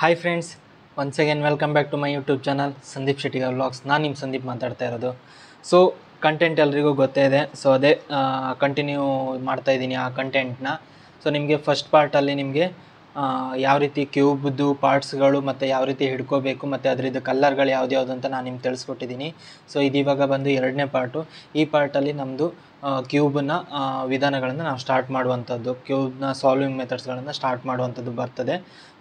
hi friends once again welcome back to my YouTube channel Sandeep Shetty vlogs ನಾನು ನಿಮ್ಮ ಸಂದೀಪ್ ಮಾತಾಡ್ತಾ ಇರೋದು ಸೊ ಕಂಟೆಂಟ್ ಎಲ್ರಿಗೂ ಗೊತ್ತೇ ಇದೆ ಸೊ ಅದೇ ಕಂಟಿನ್ಯೂ ಮಾಡ್ತಾ ಆ ಕಂಟೆಂಟ್ನ ಸೊ ನಿಮಗೆ ಫಸ್ಟ್ ಪಾರ್ಟಲ್ಲಿ ನಿಮಗೆ ಯಾವ ರೀತಿ ಕ್ಯೂಬ್ದು ಪಾರ್ಟ್ಸ್ಗಳು ಮತ್ತು ಯಾವ ರೀತಿ ಹಿಡ್ಕೋಬೇಕು ಮತ್ತು ಅದರದ್ದು ಕಲ್ಲರ್ಗಳು ಯಾವ್ದು ಅಂತ ನಾನು ನಿಮ್ಗೆ ತಿಳಿಸ್ಕೊಟ್ಟಿದ್ದೀನಿ ಸೊ ಇದು ಇವಾಗ ಬಂದು ಎರಡನೇ ಪಾರ್ಟು ಈ ಪಾರ್ಟಲ್ಲಿ ನಮ್ಮದು ಕ್ಯೂಬ್ನ ವಿಧಾನಗಳನ್ನು ನಾವು ಸ್ಟಾರ್ಟ್ ಮಾಡುವಂಥದ್ದು ಕ್ಯೂಬ್ನ ಸಾಲ್ವಿಂಗ್ ಮೆಥಡ್ಸ್ಗಳನ್ನು ಸ್ಟಾರ್ಟ್ ಮಾಡುವಂಥದ್ದು ಬರ್ತದೆ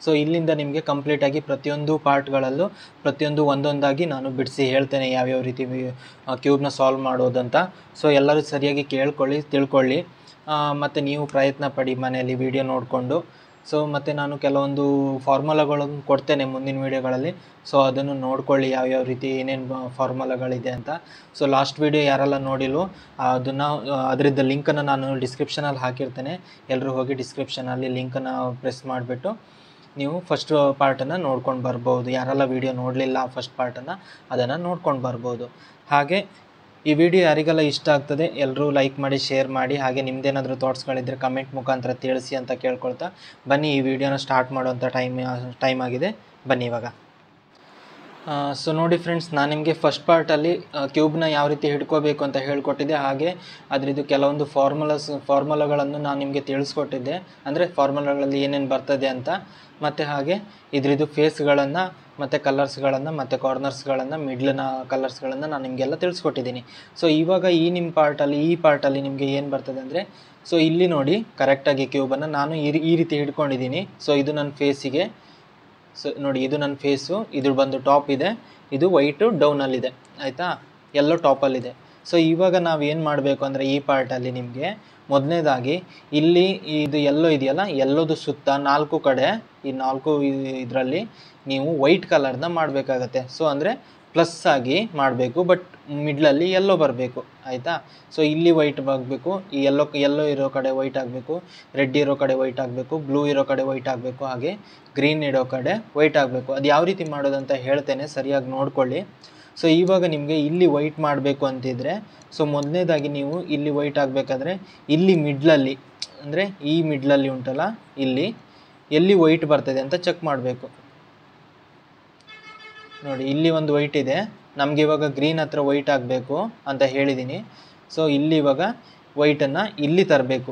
ಸೊ ಇಲ್ಲಿಂದ ನಿಮಗೆ ಕಂಪ್ಲೀಟಾಗಿ ಪ್ರತಿಯೊಂದು ಪಾರ್ಟ್ಗಳಲ್ಲೂ ಪ್ರತಿಯೊಂದು ಒಂದೊಂದಾಗಿ ನಾನು ಬಿಡಿಸಿ ಹೇಳ್ತೇನೆ ಯಾವ್ಯಾವ ರೀತಿ ಕ್ಯೂಬ್ನ ಸಾಲ್ವ್ ಮಾಡೋದಂತ ಸೊ ಎಲ್ಲರೂ ಸರಿಯಾಗಿ ಕೇಳ್ಕೊಳ್ಳಿ ತಿಳ್ಕೊಳ್ಳಿ ಮತ್ತು ನೀವು ಪ್ರಯತ್ನ ಪಡಿ ಮನೆಯಲ್ಲಿ ವಿಡಿಯೋ ನೋಡಿಕೊಂಡು ಸೊ ಮತ್ತು ನಾನು ಕೆಲವೊಂದು ಫಾರ್ಮುಲಾಗಳನ್ನು ಕೊಡ್ತೇನೆ ಮುಂದಿನ ವೀಡಿಯೋಗಳಲ್ಲಿ ಸೊ ಅದನ್ನು ನೋಡ್ಕೊಳ್ಳಿ ಯಾವ್ಯಾವ ರೀತಿ ಏನೇನು ಫಾರ್ಮುಲಾಗಳಿದೆ ಅಂತ ಸೊ ಲಾಸ್ಟ್ ವೀಡಿಯೋ ಯಾರೆಲ್ಲ ನೋಡಿಲ್ವೋ ಅದನ್ನು ಅದರಿಂದ ಲಿಂಕನ್ನು ನಾನು ಡಿಸ್ಕ್ರಿಪ್ಷನಲ್ಲಿ ಹಾಕಿರ್ತೇನೆ ಎಲ್ಲರೂ ಹೋಗಿ ಡಿಸ್ಕ್ರಿಪ್ಷನಲ್ಲಿ ಲಿಂಕನ್ನು ಪ್ರೆಸ್ ಮಾಡಿಬಿಟ್ಟು ನೀವು ಫಸ್ಟ್ ಪಾರ್ಟನ್ನು ನೋಡ್ಕೊಂಡು ಬರ್ಬೋದು ಯಾರೆಲ್ಲ ವೀಡಿಯೋ ನೋಡಲಿಲ್ಲ ಫಸ್ಟ್ ಪಾರ್ಟನ್ನು ಅದನ್ನು ನೋಡ್ಕೊಂಡು ಬರ್ಬೋದು ಹಾಗೆ ಈ ವಿಡಿಯೋ ಯಾರಿಗೆಲ್ಲ ಇಷ್ಟ ಆಗ್ತದೆ ಎಲ್ಲರೂ ಲೈಕ್ ಮಾಡಿ ಶೇರ್ ಮಾಡಿ ಹಾಗೆ ನಿಮ್ದೇನಾದರೂ ಥಾಟ್ಸ್ಗಳಿದ್ದರೆ ಕಮೆಂಟ್ ಮುಖಾಂತರ ತಿಳಿಸಿ ಅಂತ ಕೇಳ್ಕೊಳ್ತಾ ಬನ್ನಿ ಈ ವಿಡಿಯೋನ ಸ್ಟಾರ್ಟ್ ಮಾಡುವಂಥ ಟೈಮ್ ಟೈಮ್ ಆಗಿದೆ ಬನ್ನಿ ಇವಾಗ ಸೊ ನೋಡಿ ಫ್ರೆಂಡ್ಸ್ ನಾನು ನಿಮಗೆ ಫಸ್ಟ್ ಪಾರ್ಟಲ್ಲಿ ಕ್ಯೂಬ್ನ ಯಾವ ರೀತಿ ಹಿಡ್ಕೋಬೇಕು ಅಂತ ಹೇಳ್ಕೊಟ್ಟಿದ್ದೆ ಹಾಗೆ ಅದರದ್ದು ಕೆಲವೊಂದು ಫಾರ್ಮುಲಾಸ್ ಫಾರ್ಮುಲಾಗಳನ್ನು ನಾನು ನಿಮಗೆ ತಿಳಿಸ್ಕೊಟ್ಟಿದ್ದೆ ಅಂದರೆ ಫಾರ್ಮುಲಾಗಳಲ್ಲಿ ಏನೇನು ಬರ್ತದೆ ಅಂತ ಮತ್ತು ಹಾಗೆ ಇದರದ್ದು ಫೇಸ್ಗಳನ್ನು ಮತ್ತು ಕಲರ್ಸ್ಗಳನ್ನು ಮತ್ತು ಕಾರ್ನರ್ಸ್ಗಳನ್ನು ಮಿಡ್ಲಿನ ಕಲರ್ಸ್ಗಳನ್ನು ನಾನು ನಿಮಗೆಲ್ಲ ತಿಳಿಸ್ಕೊಟ್ಟಿದ್ದೀನಿ ಸೊ ಇವಾಗ ಈ ನಿಮ್ಮ ಪಾರ್ಟಲ್ಲಿ ಈ ಪಾರ್ಟಲ್ಲಿ ನಿಮಗೆ ಏನು ಬರ್ತದೆ ಅಂದರೆ ಸೊ ಇಲ್ಲಿ ನೋಡಿ ಕರೆಕ್ಟಾಗಿ ಕ್ಯೂಬನ್ನು ನಾನು ಈ ಈ ರೀತಿ ಹಿಡ್ಕೊಂಡಿದ್ದೀನಿ ಸೊ ಇದು ನನ್ನ ಫೇಸಿಗೆ ಸೊ ನೋಡಿ ಇದು ನನ್ನ ಫೇಸು ಇದ್ರ ಬಂದು ಟಾಪ್ ಇದೆ ಇದು ವೈಟು ಡೌನಲ್ಲಿದೆ ಆಯಿತಾ ಎಲ್ಲೋ ಟಾಪಲ್ಲಿದೆ ಸೊ ಇವಾಗ ನಾವು ಏನು ಮಾಡಬೇಕು ಅಂದರೆ ಈ ಪಾರ್ಟಲ್ಲಿ ನಿಮಗೆ ಮೊದಲನೇದಾಗಿ ಇಲ್ಲಿ ಇದು ಎಲ್ಲೋ ಇದೆಯಲ್ಲ ಎಲ್ಲೋದು ಸುತ್ತ ನಾಲ್ಕು ಕಡೆ ಈ ನಾಲ್ಕು ಇದರಲ್ಲಿ ನೀವು ವೈಟ್ ಕಲರ್ನ ಮಾಡಬೇಕಾಗತ್ತೆ ಸೊ ಅಂದರೆ ಪ್ಲಸ್ ಆಗಿ ಮಾಡಬೇಕು ಬಟ್ ಮಿಡ್ಲಲ್ಲಿ ಎಲ್ಲೋ ಬರಬೇಕು ಆಯಿತಾ ಸೊ ಇಲ್ಲಿ ವೈಟ್ ಆಗಬೇಕು ಈ ಎಲ್ಲೋ ಎಲ್ಲೋ ಇರೋ ಕಡೆ ವೈಟ್ ಆಗಬೇಕು ರೆಡ್ ಇರೋ ಕಡೆ ವೈಟ್ ಆಗಬೇಕು ಬ್ಲೂ ಇರೋ ಕಡೆ ವೈಟ್ ಆಗಬೇಕು ಹಾಗೆ ಗ್ರೀನ್ ಇರೋ ಕಡೆ ವೈಟ್ ಆಗಬೇಕು ಅದು ಯಾವ ರೀತಿ ಮಾಡೋದಂತ ಹೇಳ್ತೇನೆ ಸರಿಯಾಗಿ ನೋಡ್ಕೊಳ್ಳಿ ಸೊ ಇವಾಗ ನಿಮಗೆ ಇಲ್ಲಿ ವೈಟ್ ಮಾಡಬೇಕು ಅಂತಿದ್ರೆ ಸೊ ಮೊದಲನೇದಾಗಿ ನೀವು ಇಲ್ಲಿ ವೈಟ್ ಆಗಬೇಕಾದ್ರೆ ಇಲ್ಲಿ ಮಿಡ್ಲಲ್ಲಿ ಅಂದರೆ ಈ ಮಿಡ್ಲಲ್ಲಿ ಉಂಟಲ್ಲ ಇಲ್ಲಿ ಎಲ್ಲಿ ವೈಟ್ ಬರ್ತದೆ ಅಂತ ಚೆಕ್ ಮಾಡಬೇಕು ನೋಡಿ ಇಲ್ಲಿ ಒಂದು ವೈಟ್ ಇದೆ ನಮಗೆ ಇವಾಗ ಗ್ರೀನ್ ಹತ್ರ ವೈಟ್ ಆಗಬೇಕು ಅಂತ ಹೇಳಿದ್ದೀನಿ ಸೊ ಇಲ್ಲಿ ಇವಾಗ ವೈಟನ್ನು ಇಲ್ಲಿ ತರಬೇಕು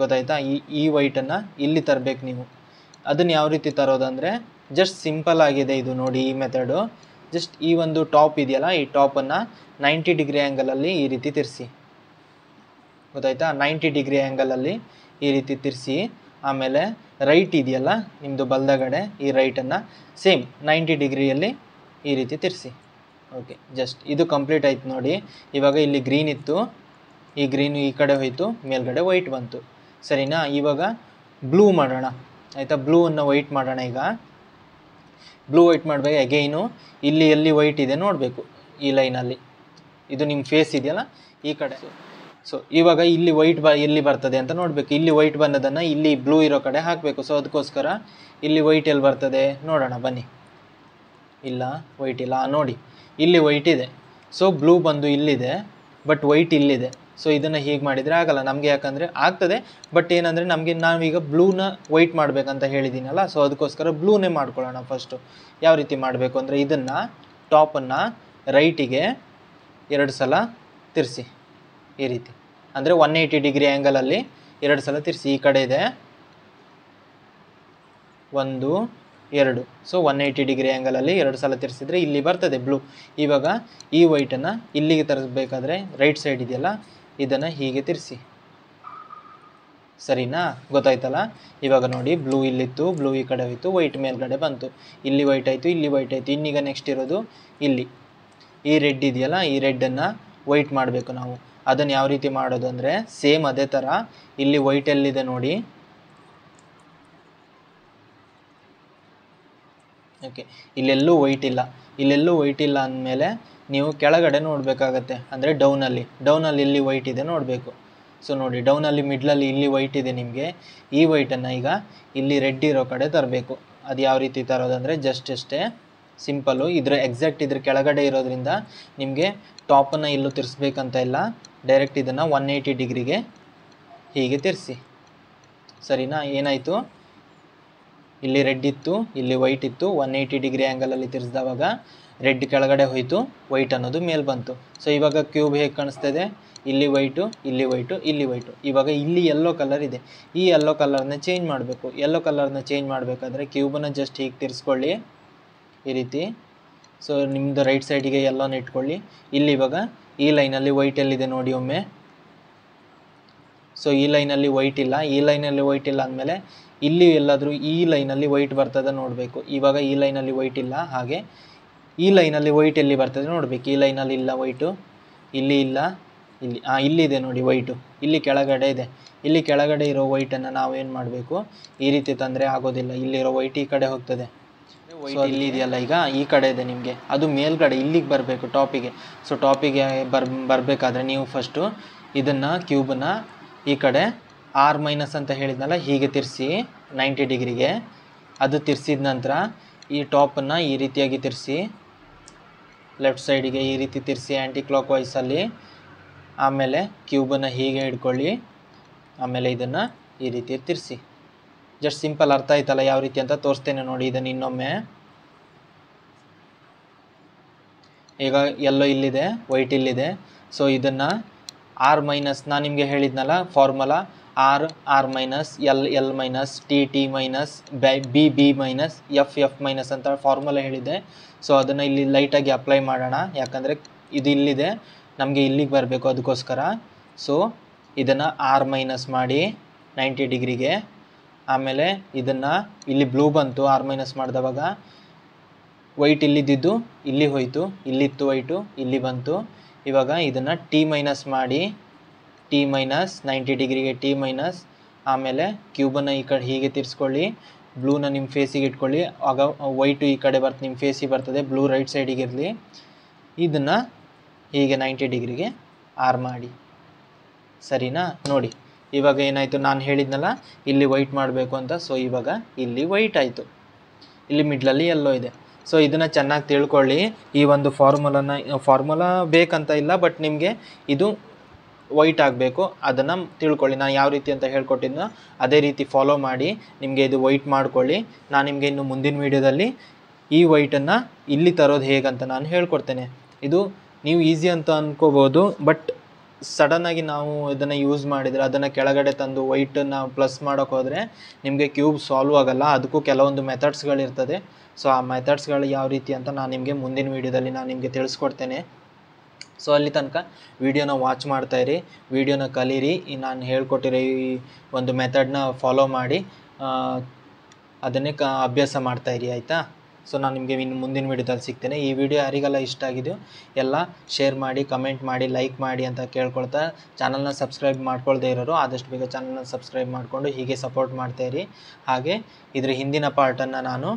ಗೊತ್ತಾಯ್ತಾ ಈ ಈ ವೈಟನ್ನು ಇಲ್ಲಿ ತರಬೇಕು ನೀವು ಅದನ್ನು ಯಾವ ರೀತಿ ತರೋದಂದರೆ ಜಸ್ಟ್ ಸಿಂಪಲ್ ಆಗಿದೆ ಇದು ನೋಡಿ ಈ ಮೆಥಡು ಜಸ್ಟ್ ಈ ಒಂದು ಟಾಪ್ ಇದೆಯಲ್ಲ ಈ ಟಾಪನ್ನು ನೈಂಟಿ ಡಿಗ್ರಿ ಆ್ಯಂಗಲಲ್ಲಿ ಈ ರೀತಿ ತಿರ್ಸಿ ಗೊತ್ತಾಯ್ತಾ ನೈಂಟಿ ಡಿಗ್ರಿ ಆ್ಯಂಗಲಲ್ಲಿ ಈ ರೀತಿ ತಿರ್ಸಿ ಆಮೇಲೆ ರೈಟ್ ಇದೆಯಲ್ಲ ನಿಮ್ಮದು ಬಲ್ದಗಡೆ ಈ ರೈಟನ್ನು ಸೇಮ್ ನೈಂಟಿ ಡಿಗ್ರಿಯಲ್ಲಿ ಈ ರೀತಿ ತಿರ್ಸಿ ಓಕೆ ಜಸ್ಟ್ ಇದು ಕಂಪ್ಲೀಟ್ ಆಯ್ತು ನೋಡಿ ಇವಾಗ ಇಲ್ಲಿ ಗ್ರೀನ್ ಇತ್ತು ಈ ಗ್ರೀನು ಈ ಕಡೆ ಹೋಯಿತು ಮೇಲ್ಗಡೆ ವೈಟ್ ಬಂತು ಸರಿನಾ ಇವಾಗ ಬ್ಲೂ ಮಾಡೋಣ ಆಯಿತಾ ಬ್ಲೂವನ್ನು ವೈಟ್ ಮಾಡೋಣ ಈಗ ಬ್ಲೂ ವೈಟ್ ಮಾಡಬೇಕು ಅಗೈನು ಇಲ್ಲಿ ಎಲ್ಲಿ ವೈಟ್ ಇದೆ ನೋಡಬೇಕು ಈ ಲೈನಲ್ಲಿ ಇದು ನಿಮ್ಮ ಫೇಸ್ ಇದೆಯಲ್ಲ ಈ ಕಡೆ ಸೊ ಇವಾಗ ಇಲ್ಲಿ ವೈಟ್ ಬ ಎಲ್ಲಿ ಬರ್ತದೆ ಅಂತ ನೋಡಬೇಕು ಇಲ್ಲಿ ವೈಟ್ ಬಂದದನ್ನು ಇಲ್ಲಿ ಬ್ಲೂ ಇರೋ ಕಡೆ ಹಾಕಬೇಕು ಸೊ ಅದಕ್ಕೋಸ್ಕರ ಇಲ್ಲಿ ವೈಟ್ ಎಲ್ಲಿ ಬರ್ತದೆ ನೋಡೋಣ ಬನ್ನಿ ಇಲ್ಲ ವೈಟ್ ಇಲ್ಲ ನೋಡಿ ಇಲ್ಲಿ ವೈಟ್ ಇದೆ ಸೊ ಬ್ಲೂ ಬಂದು ಇಲ್ಲಿದೆ ಬಟ್ ವೈಟ್ ಇಲ್ಲಿದೆ ಸೊ ಇದನ್ನು ಹೀಗೆ ಮಾಡಿದರೆ ಆಗಲ್ಲ ನಮಗೆ ಯಾಕಂದರೆ ಆಗ್ತದೆ ಬಟ್ ಏನಂದರೆ ನಮಗೆ ನಾವೀಗ ಬ್ಲೂನ ವೈಟ್ ಮಾಡಬೇಕಂತ ಹೇಳಿದ್ದೀನಲ್ಲ ಸೊ ಅದಕ್ಕೋಸ್ಕರ ಬ್ಲೂನೇ ಮಾಡ್ಕೊಳ್ಳೋಣ ಫಸ್ಟು ಯಾವ ರೀತಿ ಮಾಡಬೇಕು ಅಂದರೆ ಇದನ್ನು ಟಾಪನ್ನು ರೈಟಿಗೆ ಎರಡು ಸಲ ತಿರ್ಸಿ ಈ ರೀತಿ ಅಂದರೆ ಒನ್ ಏಯ್ಟಿ ಡಿಗ್ರಿ ಆ್ಯಂಗಲಲ್ಲಿ ಎರಡು ಸಲ ತಿರ್ಸಿ ಈ ಕಡೆ ಇದೆ ಒಂದು ಎರಡು ಸೊ ಒನ್ ಏಯ್ಟಿ ಡಿಗ್ರಿ ಆ್ಯಂಗಲಲ್ಲಿ ಎರಡು ಸಲ ತಿರ್ಸಿದ್ರೆ ಇಲ್ಲಿ ಬರ್ತದೆ ಬ್ಲೂ ಇವಾಗ ಈ ವೈಟನ್ನು ಇಲ್ಲಿಗೆ ತರಿಸ್ಬೇಕಾದ್ರೆ ರೈಟ್ ಸೈಡ್ ಇದೆಯಲ್ಲ ಇದನ್ನು ಹೀಗೆ ತಿರ್ಸಿ ಸರಿನಾ ಗೊತ್ತಾಯ್ತಲ್ಲ ಇವಾಗ ನೋಡಿ ಬ್ಲೂ ಇಲ್ಲಿತ್ತು ಬ್ಲೂ ಈ ಕಡೆ ಹೋಯಿತು ವೈಟ್ ಮೇಲ್ಗಡೆ ಬಂತು ಇಲ್ಲಿ ವೈಟ್ ಆಯಿತು ಇಲ್ಲಿ ವೈಟ್ ಆಯಿತು ಇನ್ನೀಗ ನೆಕ್ಸ್ಟ್ ಇರೋದು ಇಲ್ಲಿ ಈ ರೆಡ್ ಇದೆಯಲ್ಲ ಈ ರೆಡ್ಡನ್ನು ವೈಟ್ ಮಾಡಬೇಕು ನಾವು ಅದನ್ನು ಯಾವ ರೀತಿ ಮಾಡೋದು ಅಂದರೆ ಸೇಮ್ ಅದೇ ಥರ ಇಲ್ಲಿ ವೈಟ್ ಎಲ್ಲಿದೆ ನೋಡಿ ಓಕೆ ಇಲ್ಲೆಲ್ಲೂ ವೈಟ್ ಇಲ್ಲ ಇಲ್ಲೆಲ್ಲೂ ವೈಟ್ ಇಲ್ಲ ಅಂದಮೇಲೆ ನೀವು ಕೆಳಗಡೆ ನೋಡಬೇಕಾಗತ್ತೆ ಅಂದರೆ ಡೌನಲ್ಲಿ ಡೌನಲ್ಲಿ ಇಲ್ಲಿ ವೈಟ್ ಇದೆ ನೋಡಬೇಕು ಸೊ ನೋಡಿ ಡೌನಲ್ಲಿ ಮಿಡ್ಲಲ್ಲಿ ಇಲ್ಲಿ ವೈಟ್ ಇದೆ ನಿಮಗೆ ಈ ವೈಟನ್ನು ಈಗ ಇಲ್ಲಿ ರೆಡ್ ಇರೋ ಕಡೆ ತರಬೇಕು ಅದು ಯಾವ ರೀತಿ ತರೋದಂದರೆ ಜಸ್ಟ್ ಅಷ್ಟೇ ಸಿಂಪಲ್ಲು ಇದ್ರ ಎಕ್ಸಾಕ್ಟ್ ಇದ್ರ ಕೆಳಗಡೆ ಇರೋದ್ರಿಂದ ನಿಮಗೆ ಟಾಪನ್ನು ಇಲ್ಲೂ ತಿರ್ಸ್ಬೇಕಂತ ಇಲ್ಲ ಡೈರೆಕ್ಟ್ ಇದನ್ನು ಒನ್ ಏಯ್ಟಿ ಡಿಗ್ರಿಗೆ ಹೀಗೆ ತಿರ್ಸಿ ಸರಿನಾ ಏನಾಯಿತು ಇಲ್ಲಿ ರೆಡ್ ಇತ್ತು ಇಲ್ಲಿ ವೈಟ್ ಇತ್ತು ಒನ್ ಏಯ್ಟಿ ಡಿಗ್ರಿ ಆ್ಯಂಗಲಲ್ಲಿ ತಿರ್ಸಿದವಾಗ ರೆಡ್ ಕೆಳಗಡೆ ಹೋಯಿತು ವೈಟ್ ಅನ್ನೋದು ಮೇಲೆ ಬಂತು ಸೊ ಇವಾಗ ಕ್ಯೂಬ್ ಹೇಗೆ ಕಾಣಿಸ್ತಾ ಇದೆ ಇಲ್ಲಿ ವೈಟು ಇಲ್ಲಿ ವೈಟು ಇಲ್ಲಿ ವೈಟು ಇವಾಗ ಇಲ್ಲಿ ಎಲ್ಲೋ ಕಲರ್ ಇದೆ ಈ ಎಲ್ಲೋ ಕಲರ್ನ ಚೇಂಜ್ ಮಾಡಬೇಕು ಎಲ್ಲೋ ಕಲರ್ನ ಚೇಂಜ್ ಮಾಡಬೇಕಾದ್ರೆ ಕ್ಯೂಬನ್ನು ಜಸ್ಟ್ ಹೀಗೆ ತಿರ್ಸ್ಕೊಳ್ಳಿ ಈ ರೀತಿ ಸೊ ನಿಮ್ಮದು ರೈಟ್ ಸೈಡಿಗೆ ಎಲ್ಲೋನ ಇಟ್ಕೊಳ್ಳಿ ಇಲ್ಲಿ ಇವಾಗ ಈ ಲೈನಲ್ಲಿ ವೈಟ್ ಎಲ್ಲಿದೆ ನೋಡಿ ಒಮ್ಮೆ ಸೊ ಈ ಲೈನಲ್ಲಿ ವೈಟ್ ಇಲ್ಲ ಈ ಲೈನಲ್ಲಿ ವೈಟ್ ಇಲ್ಲ ಅಂದಮೇಲೆ ಇಲ್ಲಿ ಎಲ್ಲಾದರೂ ಈ ಲೈನಲ್ಲಿ ವೈಟ್ ಬರ್ತದೆ ನೋಡಬೇಕು ಇವಾಗ ಈ ಲೈನಲ್ಲಿ ವೈಟ್ ಇಲ್ಲ ಹಾಗೆ ಈ ಲೈನಲ್ಲಿ ವೈಟ್ ಎಲ್ಲಿ ಬರ್ತದೆ ನೋಡಬೇಕು ಈ ಲೈನಲ್ಲಿ ಇಲ್ಲ ವೈಟು ಇಲ್ಲಿ ಇಲ್ಲ ಇಲ್ಲಿ ಹಾಂ ಇಲ್ಲಿದೆ ನೋಡಿ ವೈಟು ಇಲ್ಲಿ ಕೆಳಗಡೆ ಇದೆ ಇಲ್ಲಿ ಕೆಳಗಡೆ ಇರೋ ವೈಟನ್ನು ನಾವೇನು ಮಾಡಬೇಕು ಈ ರೀತಿ ತೊಂದರೆ ಆಗೋದಿಲ್ಲ ಇಲ್ಲಿರೋ ವೈಟ್ ಈ ಕಡೆ ಹೋಗ್ತದೆ ವೈಟ್ ಇಲ್ಲಿ ಇದೆಯಲ್ಲ ಈಗ ಈ ಕಡೆ ಇದೆ ನಿಮಗೆ ಅದು ಮೇಲ್ಗಡೆ ಇಲ್ಲಿಗೆ ಬರಬೇಕು ಟಾಪಿಗೆ ಸೊ ಟಾಪಿಗೆ ಬರ್ ಬರಬೇಕಾದ್ರೆ ನೀವು ಫಸ್ಟು ಇದನ್ನು ಕ್ಯೂಬನ್ನು ಈ ಕಡೆ ಆರ್ ಮೈನಸ್ ಅಂತ ಹೇಳಿದ್ನಲ್ಲ ಹೀಗೆ ತಿರ್ಸಿ ನೈಂಟಿ ಡಿಗ್ರಿಗೆ ಅದು ತಿರ್ಸಿದ ನಂತರ ಈ ಟಾಪನ್ನು ಈ ರೀತಿಯಾಗಿ ತಿರ್ಸಿ ಲೆಫ್ಟ್ ಸೈಡಿಗೆ ಈ ರೀತಿ ತಿರ್ಸಿ ಆ್ಯಂಟಿ ಕ್ಲಾಕ್ ವೈಸಲ್ಲಿ ಆಮೇಲೆ ಕ್ಯೂಬನ್ನು ಹೀಗೆ ಹಿಡ್ಕೊಳ್ಳಿ ಆಮೇಲೆ ಇದನ್ನು ಈ ರೀತಿ ತಿರ್ಸಿ ಜಸ್ಟ್ ಸಿಂಪಲ್ ಅರ್ಥ ಆಯ್ತಲ್ಲ ಯಾವ ರೀತಿ ಅಂತ ತೋರಿಸ್ತೇನೆ ನೋಡಿ ಇದನ್ನು ಇನ್ನೊಮ್ಮೆ ಈಗ ಎಲ್ಲೋ ಇಲ್ಲಿದೆ ವೈಟ್ ಇಲ್ಲಿದೆ ಸೊ ಇದನ್ನು ಆರ್ ಮೈನಸ್ ನಾನು ನಿಮಗೆ ಹೇಳಿದ್ನಲ್ಲ formula R R minus L L minus T T minus ಬೈ B B minus F F minus ಅಂತ ಫಾರ್ಮುಲಾ ಹೇಳಿದ್ದೆ ಸೊ ಅದನ್ನು ಇಲ್ಲಿ ಲೈಟಾಗಿ ಅಪ್ಲೈ ಮಾಡೋಣ ಯಾಕಂದರೆ ಇದು ಇಲ್ಲಿದೆ ನಮಗೆ ಇಲ್ಲಿಗೆ ಬರಬೇಕು ಅದಕ್ಕೋಸ್ಕರ ಸೊ ಇದನ್ನು ಆರ್ ಮೈನಸ್ ಮಾಡಿ ನೈಂಟಿ ಡಿಗ್ರಿಗೆ ಆಮೇಲೆ ಇದನ್ನು ಇಲ್ಲಿ ಬ್ಲೂ ಬಂತು ಆರ್ ಮೈನಸ್ ಮಾಡಿದವಾಗ ವೈಟ್ ಇಲ್ಲಿದ್ದು ಇಲ್ಲಿ ಹೋಯಿತು ಇಲ್ಲಿತ್ತು ವೈಟು ಇಲ್ಲಿ ಬಂತು ಇವಾಗ ಇದನ್ನು ಟಿ ಮೈನಸ್ ಮಾಡಿ ಟಿ ಮೈನಸ್ ನೈಂಟಿ ಡಿಗ್ರಿಗೆ ಟಿ ಮೈನಸ್ ಆಮೇಲೆ ಕ್ಯೂಬನ್ನು ಈ ಕಡೆ ಹೀಗೆ ತಿರ್ಸ್ಕೊಳ್ಳಿ ಬ್ಲೂನ ನಿಮ್ಮ ಫೇಸಿಗೆ ಇಟ್ಕೊಳ್ಳಿ ಆಗ ವೈಟು ಈ ಕಡೆ ಬರ್ತ ನಿಮ್ಮ ಫೇಸಿಗೆ ಬರ್ತದೆ ಬ್ಲೂ ರೈಟ್ ಸೈಡಿಗೆ ಇರಲಿ ಇದನ್ನು ಹೀಗೆ ನೈಂಟಿ ಡಿಗ್ರಿಗೆ ಆರ್ ಮಾಡಿ ಸರಿನಾ ನೋಡಿ ಇವಾಗ ಏನಾಯಿತು ನಾನು ಹೇಳಿದ್ನಲ್ಲ ಇಲ್ಲಿ ವೈಟ್ ಮಾಡಬೇಕು ಅಂತ ಸೊ ಇವಾಗ ಇಲ್ಲಿ ವೈಟ್ ಆಯಿತು ಇಲ್ಲಿ ಮಿಡ್ಲಲ್ಲಿ ಎಲ್ಲೋ ಇದೆ ಸೊ ಇದನ್ನು ಚೆನ್ನಾಗಿ ತಿಳ್ಕೊಳ್ಳಿ ಈ ಒಂದು ಫಾರ್ಮುಲಾನ ಫಾರ್ಮುಲಾ ಬೇಕಂತ ಇಲ್ಲ ಬಟ್ ನಿಮಗೆ ಇದು ವೈಟ್ ಆಗಬೇಕು ಅದನ್ನು ತಿಳ್ಕೊಳ್ಳಿ ನಾನು ಯಾವ ರೀತಿ ಅಂತ ಹೇಳ್ಕೊಟ್ಟಿದ್ದೆನೋ ಅದೇ ರೀತಿ ಫಾಲೋ ಮಾಡಿ ನಿಮಗೆ ಇದು ವೈಟ್ ಮಾಡ್ಕೊಳ್ಳಿ ನಾನು ನಿಮಗೆ ಇನ್ನು ಮುಂದಿನ ವೀಡಿಯೋದಲ್ಲಿ ಈ ವೈಟನ್ನು ಇಲ್ಲಿ ತರೋದು ಹೇಗಂತ ನಾನು ಹೇಳ್ಕೊಡ್ತೇನೆ ಇದು ನೀವು ಈಸಿ ಅಂತ ಅಂದ್ಕೋಬೋದು ಬಟ್ ಸಡನ್ನಾಗಿ ನಾವು ಇದನ್ನ ಯೂಸ್ ಮಾಡಿದರೆ ಅದನ್ನು ಕೆಳಗಡೆ ತಂದು ವೈಟನ್ನು ಪ್ಲಸ್ ಮಾಡೋಕ್ಕೆ ಹೋದರೆ ನಿಮಗೆ ಕ್ಯೂಬ್ ಸಾಲ್ವ್ ಆಗೋಲ್ಲ ಅದಕ್ಕೂ ಕೆಲವೊಂದು ಮೆಥಡ್ಸ್ಗಳಿರ್ತದೆ ಸೊ ಆ ಮೆಥಡ್ಸ್ಗಳು ಯಾವ ರೀತಿ ಅಂತ ನಾನು ನಿಮಗೆ ಮುಂದಿನ ವಿಡಿಯೋದಲ್ಲಿ ನಾನು ನಿಮಗೆ ತಿಳಿಸ್ಕೊಡ್ತೇನೆ ಸೊ ಅಲ್ಲಿ ತನಕ ವಿಡಿಯೋನ ವಾಚ್ ಮಾಡ್ತಾ ಇರಿ ವೀಡಿಯೋನ ಕಲೀರಿ ನಾನು ಹೇಳ್ಕೊಟ್ಟಿರೋ ಈ ಒಂದು ಮೆಥಡನ್ನ ಫಾಲೋ ಮಾಡಿ ಅದನ್ನೇ ಕ ಅಭ್ಯಾಸ ಇರಿ ಆಯಿತಾ ಸೊ ನಾನು ನಿಮಗೆ ಇನ್ನು ಮುಂದಿನ ವೀಡಿಯೋದಲ್ಲಿ ಸಿಗ್ತೇನೆ ಈ ವಿಡಿಯೋ ಯಾರಿಗೆಲ್ಲ ಇಷ್ಟ ಆಗಿದೆಯೋ ಎಲ್ಲ ಶೇರ್ ಮಾಡಿ ಕಮೆಂಟ್ ಮಾಡಿ ಲೈಕ್ ಮಾಡಿ ಅಂತ ಕೇಳ್ಕೊಳ್ತಾ ಚಾನಲ್ನ ಸಬ್ಸ್ಕ್ರೈಬ್ ಮಾಡ್ಕೊಳ್ದೇ ಇರೋರು ಆದಷ್ಟು ಬೇಗ ಚಾನಲ್ನ ಸಬ್ಸ್ಕ್ರೈಬ್ ಮಾಡಿಕೊಂಡು ಹೀಗೆ ಸಪೋರ್ಟ್ ಮಾಡ್ತಾ ಇರಿ ಹಾಗೆ ಇದರ ಹಿಂದಿನ ಪಾರ್ಟನ್ನು ನಾನು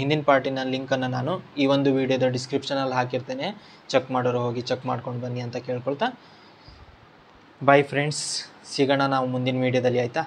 ಹಿಂದಿನ ಪಾರ್ಟಿನ ಲಿಂಕನ್ನು ನಾನು ಈ ಒಂದು ವಿಡಿಯೋದ ಡಿಸ್ಕ್ರಿಪ್ಷನಲ್ಲಿ ಹಾಕಿರ್ತೇನೆ ಚೆಕ್ ಮಾಡೋರು ಹೋಗಿ ಚೆಕ್ ಮಾಡ್ಕೊಂಡು ಬನ್ನಿ ಅಂತ ಕೇಳ್ಕೊಳ್ತಾ ಬೈ ಫ್ರೆಂಡ್ಸ್ ಸಿಗೋಣ ನಾವು ಮುಂದಿನ ವೀಡಿಯೋದಲ್ಲಿ ಆಯಿತಾ